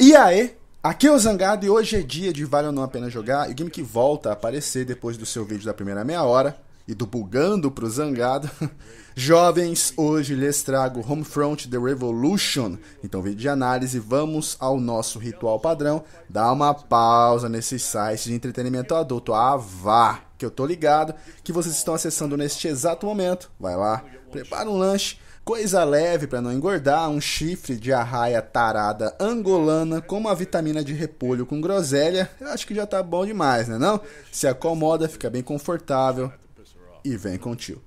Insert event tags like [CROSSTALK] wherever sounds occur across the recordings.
E aí, aqui é o Zangado e hoje é dia de Vale ou Não a Pena Jogar, e o game que volta a aparecer depois do seu vídeo da primeira meia hora e do Bugando pro Zangado. [LAUGHS] Jovens, hoje lhes trago Homefront The Revolution. Então, vídeo de análise, vamos ao nosso ritual padrão. Dá uma pausa nesses sites de entretenimento adulto. A ah, vá! Que eu tô ligado, que vocês estão acessando neste exato momento. Vai lá, prepara um lanche coisa leve para não engordar, um chifre de arraia tarada angolana com uma vitamina de repolho com groselha, eu acho que já tá bom demais, né não? Se acomoda, fica bem confortável e vem com tio.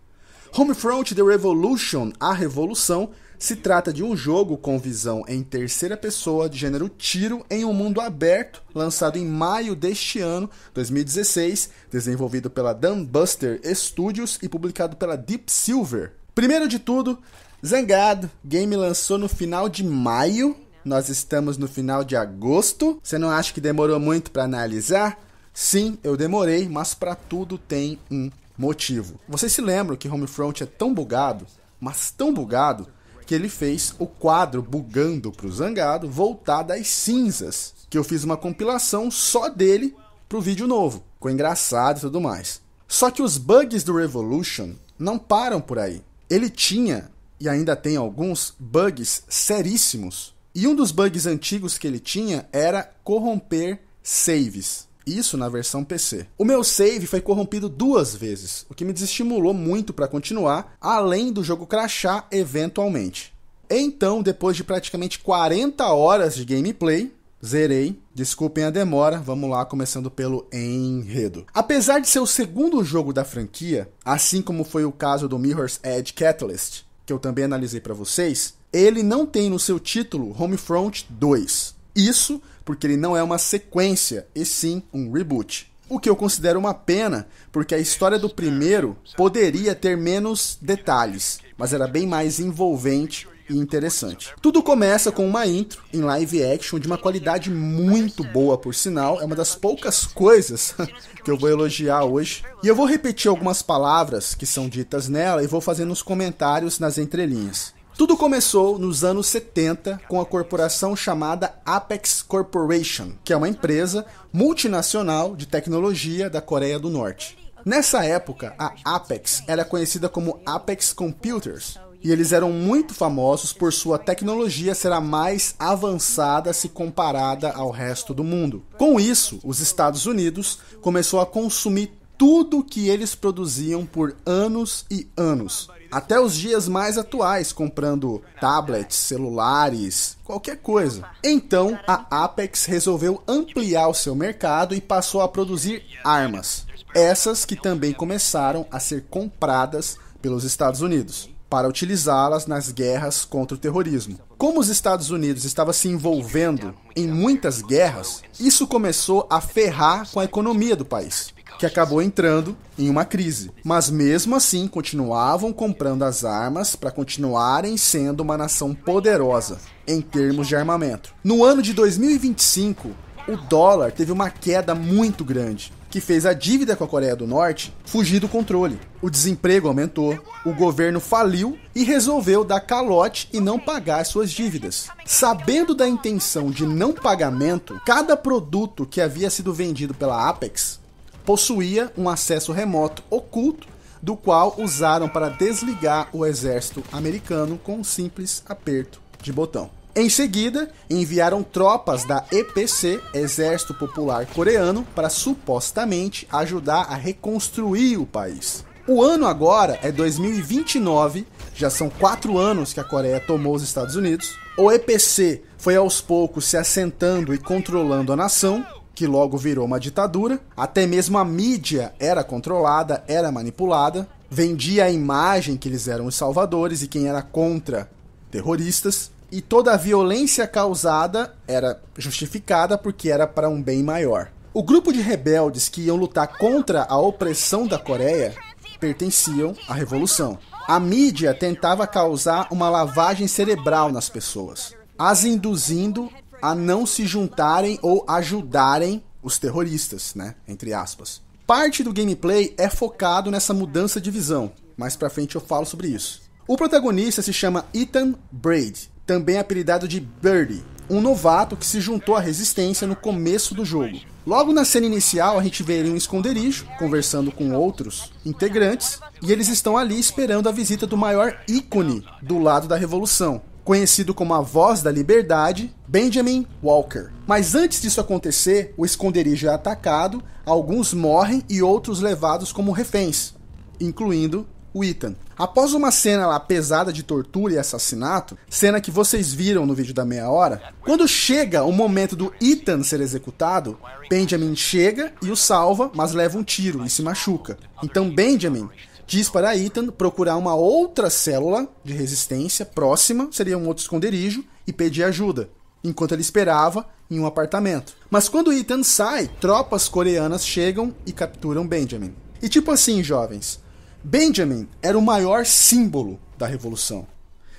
Homefront The Revolution, A Revolução, se trata de um jogo com visão em terceira pessoa de gênero tiro em um mundo aberto, lançado em maio deste ano, 2016, desenvolvido pela Dunbuster Studios e publicado pela Deep Silver. Primeiro de tudo, Zangado, game lançou no final de maio. Nós estamos no final de agosto. Você não acha que demorou muito para analisar? Sim, eu demorei, mas para tudo tem um motivo. Vocês se lembram que Homefront é tão bugado, mas tão bugado, que ele fez o quadro Bugando pro Zangado voltar das cinzas, que eu fiz uma compilação só dele pro vídeo novo. com engraçado e tudo mais. Só que os bugs do Revolution não param por aí. Ele tinha e ainda tem alguns bugs seríssimos. E um dos bugs antigos que ele tinha era corromper saves. Isso na versão PC. O meu save foi corrompido duas vezes, o que me desestimulou muito para continuar, além do jogo crashar eventualmente. Então, depois de praticamente 40 horas de gameplay, zerei. Desculpem a demora, vamos lá, começando pelo enredo. Apesar de ser o segundo jogo da franquia, assim como foi o caso do Mirror's Edge Catalyst, que eu também analisei para vocês, ele não tem no seu título Homefront 2. Isso porque ele não é uma sequência, e sim um reboot. O que eu considero uma pena, porque a história do primeiro poderia ter menos detalhes, mas era bem mais envolvente e interessante. Tudo começa com uma intro em live action de uma qualidade muito boa, por sinal, é uma das poucas coisas [LAUGHS] que eu vou elogiar hoje. E eu vou repetir algumas palavras que são ditas nela e vou fazer nos comentários nas entrelinhas. Tudo começou nos anos 70 com a corporação chamada Apex Corporation, que é uma empresa multinacional de tecnologia da Coreia do Norte. Nessa época, a Apex era conhecida como Apex Computers e eles eram muito famosos por sua tecnologia ser a mais avançada se comparada ao resto do mundo. Com isso, os Estados Unidos começou a consumir tudo que eles produziam por anos e anos, até os dias mais atuais, comprando tablets, celulares, qualquer coisa. Então, a Apex resolveu ampliar o seu mercado e passou a produzir armas. Essas que também começaram a ser compradas pelos Estados Unidos para utilizá-las nas guerras contra o terrorismo. Como os Estados Unidos estavam se envolvendo em muitas guerras, isso começou a ferrar com a economia do país, que acabou entrando em uma crise. Mas mesmo assim, continuavam comprando as armas para continuarem sendo uma nação poderosa em termos de armamento. No ano de 2025, o dólar teve uma queda muito grande que fez a dívida com a Coreia do Norte fugir do controle. O desemprego aumentou, o governo faliu e resolveu dar calote e não pagar suas dívidas. Sabendo da intenção de não pagamento, cada produto que havia sido vendido pela Apex possuía um acesso remoto oculto do qual usaram para desligar o exército americano com um simples aperto de botão. Em seguida, enviaram tropas da EPC, Exército Popular Coreano, para supostamente ajudar a reconstruir o país. O ano agora é 2029, já são quatro anos que a Coreia tomou os Estados Unidos. O EPC foi aos poucos se assentando e controlando a nação, que logo virou uma ditadura. Até mesmo a mídia era controlada, era manipulada, vendia a imagem que eles eram os salvadores e quem era contra terroristas e toda a violência causada era justificada porque era para um bem maior. O grupo de rebeldes que iam lutar contra a opressão da Coreia pertenciam à revolução. A mídia tentava causar uma lavagem cerebral nas pessoas, as induzindo a não se juntarem ou ajudarem os terroristas, né? Entre aspas. Parte do gameplay é focado nessa mudança de visão. Mais pra frente eu falo sobre isso. O protagonista se chama Ethan Braid também apelidado de Birdie, um novato que se juntou à resistência no começo do jogo. Logo na cena inicial, a gente vê ele em um esconderijo, conversando com outros integrantes, e eles estão ali esperando a visita do maior ícone do lado da revolução, conhecido como a voz da liberdade, Benjamin Walker. Mas antes disso acontecer, o esconderijo é atacado, alguns morrem e outros levados como reféns, incluindo o Ethan. Após uma cena lá pesada de tortura e assassinato, cena que vocês viram no vídeo da meia hora, quando chega o momento do Ethan ser executado, Benjamin chega e o salva, mas leva um tiro e se machuca. Então Benjamin diz para Ethan procurar uma outra célula de resistência próxima, seria um outro esconderijo, e pedir ajuda, enquanto ele esperava em um apartamento. Mas quando Ethan sai, tropas coreanas chegam e capturam Benjamin. E tipo assim, jovens, Benjamin era o maior símbolo da revolução.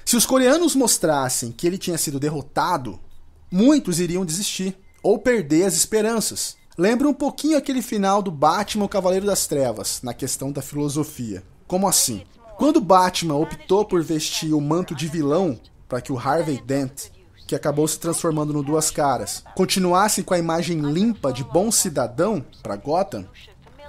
Se os coreanos mostrassem que ele tinha sido derrotado, muitos iriam desistir ou perder as esperanças. Lembra um pouquinho aquele final do Batman o Cavaleiro das Trevas, na questão da filosofia. Como assim? Quando Batman optou por vestir o manto de vilão para que o Harvey Dent, que acabou se transformando no Duas Caras, continuasse com a imagem limpa de bom cidadão para Gotham,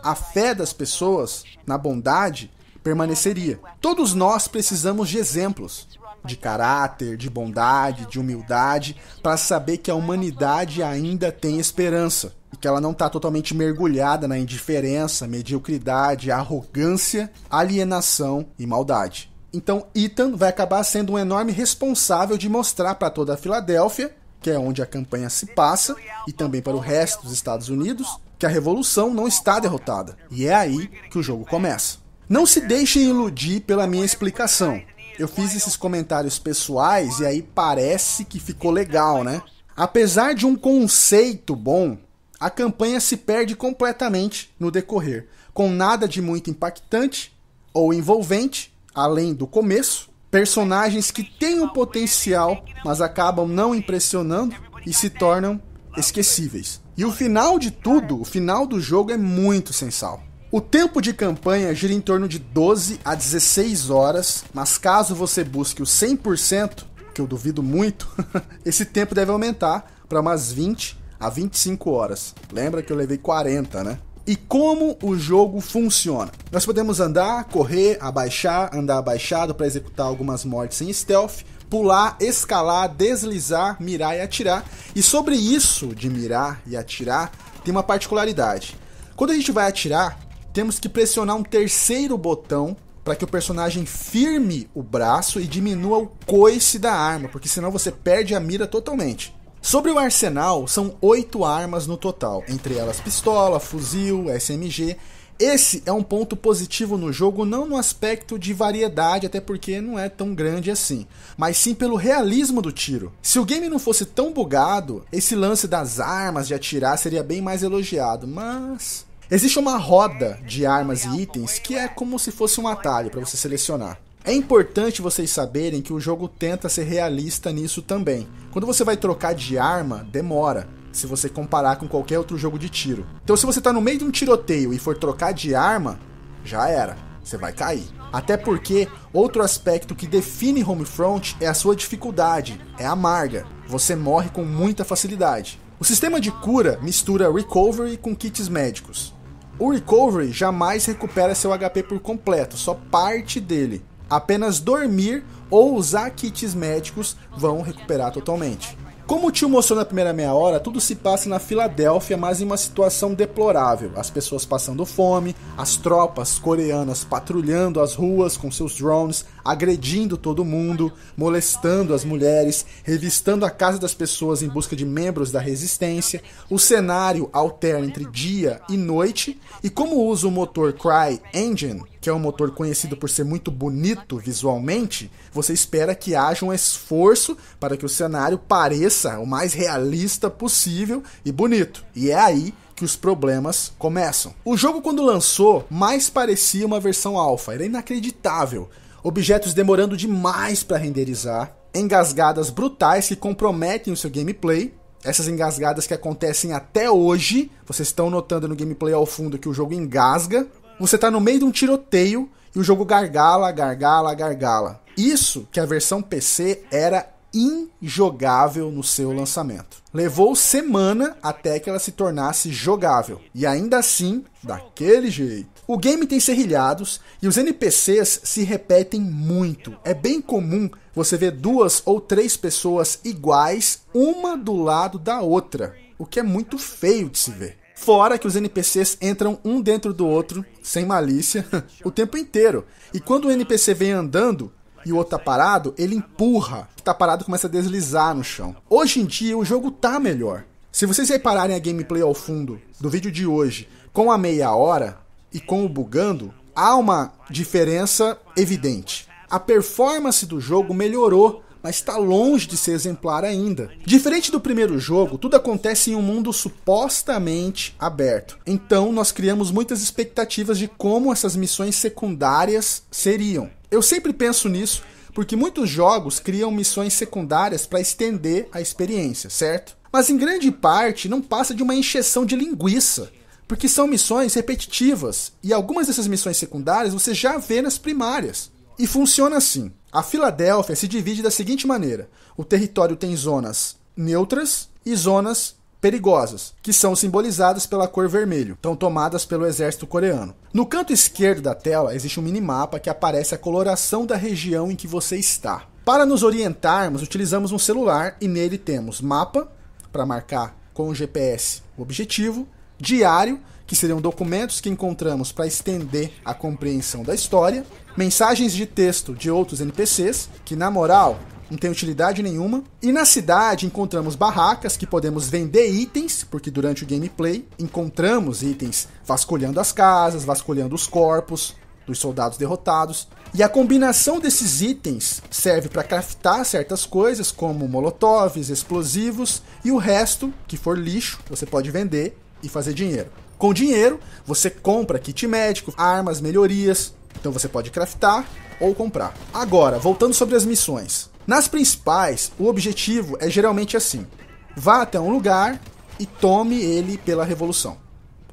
a fé das pessoas na bondade permaneceria. Todos nós precisamos de exemplos de caráter, de bondade, de humildade, para saber que a humanidade ainda tem esperança e que ela não está totalmente mergulhada na indiferença, mediocridade, arrogância, alienação e maldade. Então, Ethan vai acabar sendo um enorme responsável de mostrar para toda a Filadélfia, que é onde a campanha se passa, e também para o resto dos Estados Unidos, que a revolução não está derrotada. E é aí que o jogo começa. Não se deixem iludir pela minha explicação. Eu fiz esses comentários pessoais e aí parece que ficou legal, né? Apesar de um conceito bom, a campanha se perde completamente no decorrer, com nada de muito impactante ou envolvente, além do começo, personagens que têm o um potencial, mas acabam não impressionando e se tornam esquecíveis. E o final de tudo, o final do jogo é muito sensal. O tempo de campanha gira em torno de 12 a 16 horas, mas caso você busque o 100%, que eu duvido muito, [LAUGHS] esse tempo deve aumentar para umas 20 a 25 horas. Lembra que eu levei 40, né? E como o jogo funciona? Nós podemos andar, correr, abaixar, andar abaixado para executar algumas mortes em stealth, pular, escalar, deslizar, mirar e atirar. E sobre isso de mirar e atirar, tem uma particularidade. Quando a gente vai atirar, temos que pressionar um terceiro botão para que o personagem firme o braço e diminua o coice da arma, porque senão você perde a mira totalmente. Sobre o arsenal, são oito armas no total, entre elas pistola, fuzil, SMG esse é um ponto positivo no jogo, não no aspecto de variedade, até porque não é tão grande assim, mas sim pelo realismo do tiro. Se o game não fosse tão bugado, esse lance das armas de atirar seria bem mais elogiado, mas. Existe uma roda de armas e itens que é como se fosse um atalho para você selecionar. É importante vocês saberem que o jogo tenta ser realista nisso também. Quando você vai trocar de arma, demora se você comparar com qualquer outro jogo de tiro. Então, se você está no meio de um tiroteio e for trocar de arma, já era, você vai cair. Até porque outro aspecto que define Homefront é a sua dificuldade, é amarga. Você morre com muita facilidade. O sistema de cura mistura recovery com kits médicos. O recovery jamais recupera seu HP por completo, só parte dele. Apenas dormir ou usar kits médicos vão recuperar totalmente. Como o tio mostrou na primeira meia hora, tudo se passa na Filadélfia, mas em uma situação deplorável. As pessoas passando fome, as tropas coreanas patrulhando as ruas com seus drones, agredindo todo mundo, molestando as mulheres, revistando a casa das pessoas em busca de membros da resistência. O cenário alterna entre dia e noite, e como usa o motor Cry Engine, que é um motor conhecido por ser muito bonito visualmente, você espera que haja um esforço para que o cenário pareça o mais realista possível e bonito. E é aí que os problemas começam. O jogo quando lançou mais parecia uma versão alfa, era inacreditável. Objetos demorando demais para renderizar, engasgadas brutais que comprometem o seu gameplay, essas engasgadas que acontecem até hoje. Vocês estão notando no gameplay ao fundo que o jogo engasga você tá no meio de um tiroteio e o jogo gargala, gargala, gargala. Isso que a versão PC era injogável no seu lançamento. Levou semana até que ela se tornasse jogável, e ainda assim, daquele jeito. O game tem serrilhados e os NPCs se repetem muito. É bem comum você ver duas ou três pessoas iguais, uma do lado da outra, o que é muito feio de se ver. Fora que os NPCs entram um dentro do outro, sem malícia, [LAUGHS] o tempo inteiro. E quando o NPC vem andando, e o outro tá parado, ele empurra. O que tá parado começa a deslizar no chão. Hoje em dia o jogo tá melhor. Se vocês repararem a gameplay ao fundo do vídeo de hoje, com a meia hora e com o bugando, há uma diferença evidente. A performance do jogo melhorou mas está longe de ser exemplar ainda. Diferente do primeiro jogo, tudo acontece em um mundo supostamente aberto. Então, nós criamos muitas expectativas de como essas missões secundárias seriam. Eu sempre penso nisso porque muitos jogos criam missões secundárias para estender a experiência, certo? Mas em grande parte não passa de uma encheção de linguiça, porque são missões repetitivas e algumas dessas missões secundárias você já vê nas primárias. E funciona assim: a Filadélfia se divide da seguinte maneira: o território tem zonas neutras e zonas perigosas, que são simbolizadas pela cor vermelho, estão tomadas pelo exército coreano. No canto esquerdo da tela existe um minimapa que aparece a coloração da região em que você está. Para nos orientarmos, utilizamos um celular e nele temos mapa para marcar com o GPS o objetivo, diário que seriam documentos que encontramos para estender a compreensão da história, mensagens de texto de outros NPCs, que na moral não tem utilidade nenhuma. E na cidade encontramos barracas que podemos vender itens, porque durante o gameplay encontramos itens vasculhando as casas, vasculhando os corpos dos soldados derrotados. E a combinação desses itens serve para craftar certas coisas, como molotovs, explosivos, e o resto, que for lixo, você pode vender e fazer dinheiro. Com dinheiro, você compra kit médico, armas, melhorias. Então você pode craftar ou comprar. Agora, voltando sobre as missões. Nas principais, o objetivo é geralmente assim: vá até um lugar e tome ele pela revolução.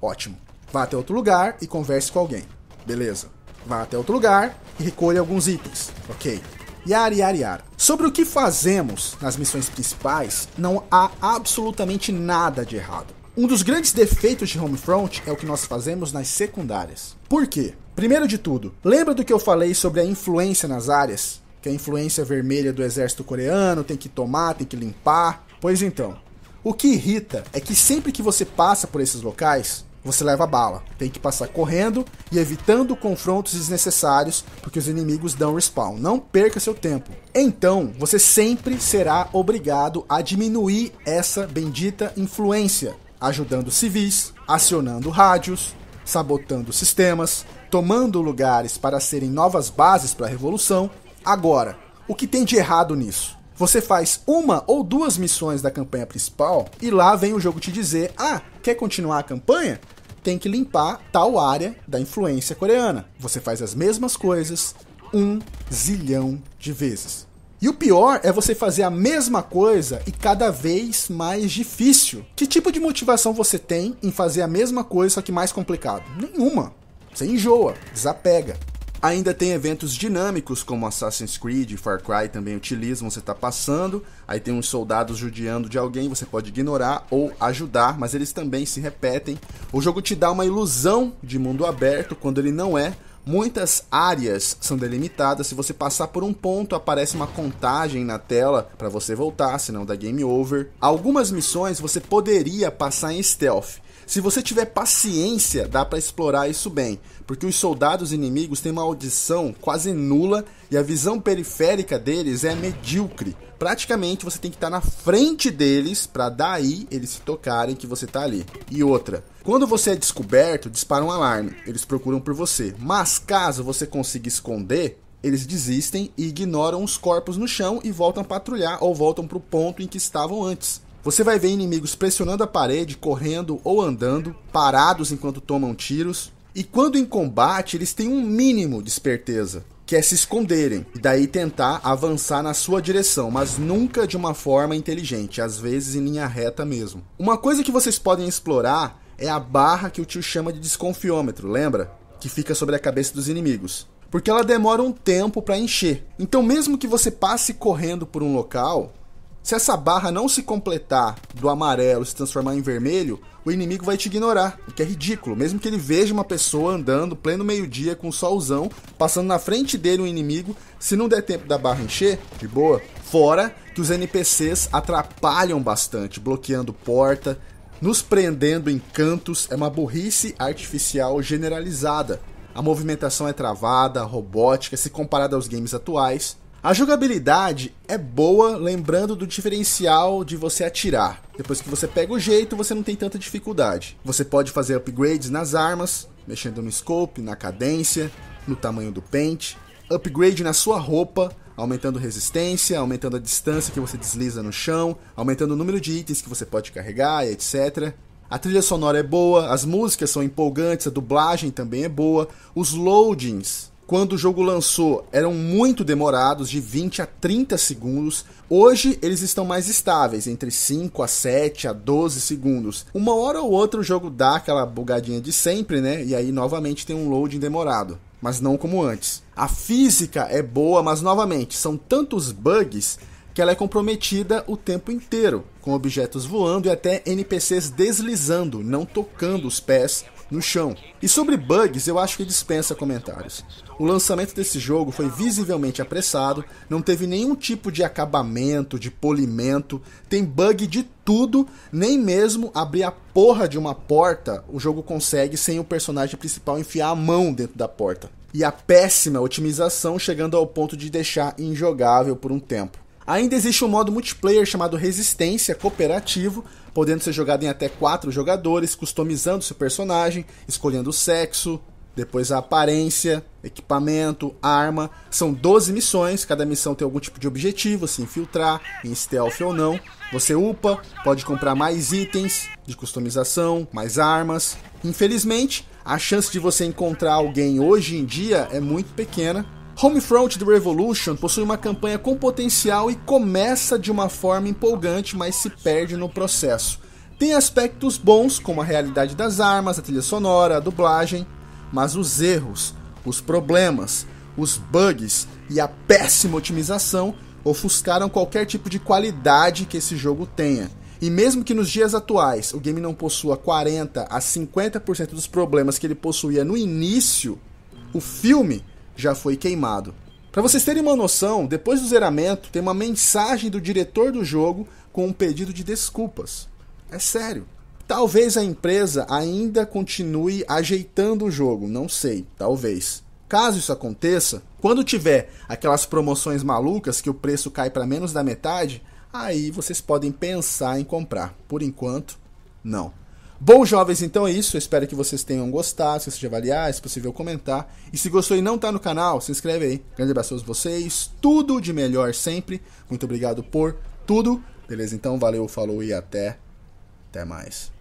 Ótimo. Vá até outro lugar e converse com alguém. Beleza. Vá até outro lugar e recolha alguns itens. Ok. Yara, yara, yara. Sobre o que fazemos nas missões principais, não há absolutamente nada de errado. Um dos grandes defeitos de Homefront é o que nós fazemos nas secundárias. Por quê? Primeiro de tudo, lembra do que eu falei sobre a influência nas áreas? Que a influência vermelha do exército coreano tem que tomar, tem que limpar. Pois então, o que irrita é que sempre que você passa por esses locais, você leva bala. Tem que passar correndo e evitando confrontos desnecessários, porque os inimigos dão respawn. Não perca seu tempo. Então, você sempre será obrigado a diminuir essa bendita influência ajudando civis, acionando rádios, sabotando sistemas, tomando lugares para serem novas bases para a revolução. Agora, o que tem de errado nisso? Você faz uma ou duas missões da campanha principal e lá vem o jogo te dizer: ah, quer continuar a campanha? Tem que limpar tal área da influência coreana. Você faz as mesmas coisas um zilhão de vezes. E o pior é você fazer a mesma coisa e cada vez mais difícil. Que tipo de motivação você tem em fazer a mesma coisa, só que mais complicado? Nenhuma. Você enjoa, desapega. Ainda tem eventos dinâmicos como Assassin's Creed, Far Cry também utilizam, você está passando, aí tem uns soldados judiando de alguém, você pode ignorar ou ajudar, mas eles também se repetem. O jogo te dá uma ilusão de mundo aberto quando ele não é, Muitas áreas são delimitadas. Se você passar por um ponto, aparece uma contagem na tela para você voltar, senão dá game over. Algumas missões você poderia passar em stealth. Se você tiver paciência, dá para explorar isso bem, porque os soldados inimigos têm uma audição quase nula e a visão periférica deles é medíocre. Praticamente você tem que estar na frente deles para daí eles se tocarem que você tá ali. E outra, quando você é descoberto, dispara um alarme, eles procuram por você. Mas caso você consiga esconder, eles desistem e ignoram os corpos no chão e voltam a patrulhar ou voltam para o ponto em que estavam antes. Você vai ver inimigos pressionando a parede, correndo ou andando, parados enquanto tomam tiros. E quando em combate, eles têm um mínimo de esperteza, que é se esconderem e daí tentar avançar na sua direção, mas nunca de uma forma inteligente, às vezes em linha reta mesmo. Uma coisa que vocês podem explorar é a barra que o tio chama de desconfiômetro, lembra? Que fica sobre a cabeça dos inimigos. Porque ela demora um tempo para encher. Então, mesmo que você passe correndo por um local, se essa barra não se completar do amarelo se transformar em vermelho, o inimigo vai te ignorar, o que é ridículo, mesmo que ele veja uma pessoa andando pleno meio-dia com um solzão, passando na frente dele um inimigo, se não der tempo da barra encher, de boa. Fora que os NPCs atrapalham bastante, bloqueando porta, nos prendendo em cantos, é uma burrice artificial generalizada. A movimentação é travada, robótica, se comparada aos games atuais, a jogabilidade é boa, lembrando do diferencial de você atirar. Depois que você pega o jeito, você não tem tanta dificuldade. Você pode fazer upgrades nas armas, mexendo no scope, na cadência, no tamanho do pente, upgrade na sua roupa, aumentando resistência, aumentando a distância que você desliza no chão, aumentando o número de itens que você pode carregar, etc. A trilha sonora é boa, as músicas são empolgantes, a dublagem também é boa, os loadings quando o jogo lançou, eram muito demorados, de 20 a 30 segundos. Hoje eles estão mais estáveis, entre 5 a 7 a 12 segundos. Uma hora ou outra o jogo dá aquela bugadinha de sempre, né? E aí novamente tem um loading demorado, mas não como antes. A física é boa, mas novamente são tantos bugs que ela é comprometida o tempo inteiro, com objetos voando e até NPCs deslizando, não tocando os pés no chão. E sobre bugs, eu acho que dispensa comentários. O lançamento desse jogo foi visivelmente apressado, não teve nenhum tipo de acabamento, de polimento, tem bug de tudo, nem mesmo abrir a porra de uma porta o jogo consegue sem o personagem principal enfiar a mão dentro da porta. E a péssima otimização chegando ao ponto de deixar injogável por um tempo. Ainda existe um modo multiplayer chamado Resistência Cooperativo, podendo ser jogado em até 4 jogadores, customizando seu personagem, escolhendo o sexo, depois a aparência, equipamento, arma. São 12 missões, cada missão tem algum tipo de objetivo, se infiltrar, em stealth ou não. Você upa, pode comprar mais itens de customização, mais armas. Infelizmente, a chance de você encontrar alguém hoje em dia é muito pequena, Homefront The Revolution possui uma campanha com potencial e começa de uma forma empolgante, mas se perde no processo. Tem aspectos bons, como a realidade das armas, a trilha sonora, a dublagem, mas os erros, os problemas, os bugs e a péssima otimização ofuscaram qualquer tipo de qualidade que esse jogo tenha. E mesmo que nos dias atuais o game não possua 40 a 50% dos problemas que ele possuía no início, o filme já foi queimado. Para vocês terem uma noção, depois do zeramento, tem uma mensagem do diretor do jogo com um pedido de desculpas. É sério. Talvez a empresa ainda continue ajeitando o jogo, não sei, talvez. Caso isso aconteça, quando tiver aquelas promoções malucas que o preço cai para menos da metade, aí vocês podem pensar em comprar. Por enquanto, não. Bom, jovens, então é isso. Eu espero que vocês tenham gostado. Se você avaliar, se é possível, comentar. E se gostou e não está no canal, se inscreve aí. Grande abraço a vocês. Tudo de melhor sempre. Muito obrigado por tudo. Beleza? Então, valeu, falou e até. Até mais.